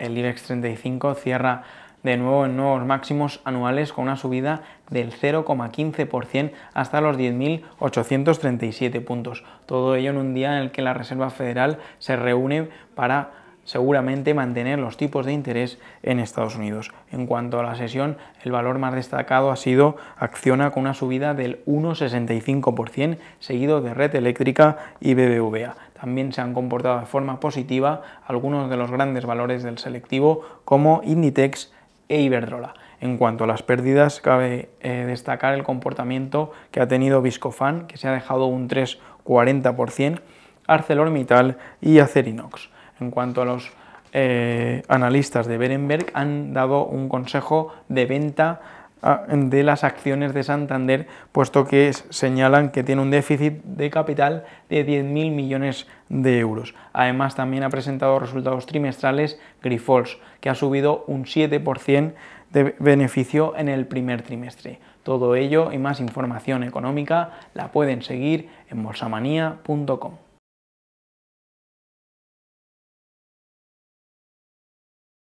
el IBEX 35 cierra de nuevo en nuevos máximos anuales con una subida del 0,15% hasta los 10.837 puntos. Todo ello en un día en el que la Reserva Federal se reúne para seguramente mantener los tipos de interés en Estados Unidos. En cuanto a la sesión, el valor más destacado ha sido Acciona con una subida del 1,65%, seguido de Red Eléctrica y BBVA también se han comportado de forma positiva algunos de los grandes valores del selectivo como Inditex e Iberdrola. En cuanto a las pérdidas, cabe eh, destacar el comportamiento que ha tenido Viscofan, que se ha dejado un 3,40%, ArcelorMittal y Acerinox. En cuanto a los eh, analistas de Berenberg, han dado un consejo de venta Ah, de las acciones de Santander, puesto que señalan que tiene un déficit de capital de 10.000 millones de euros. Además, también ha presentado resultados trimestrales Grifols, que ha subido un 7% de beneficio en el primer trimestre. Todo ello y más información económica la pueden seguir en bolsamanía.com.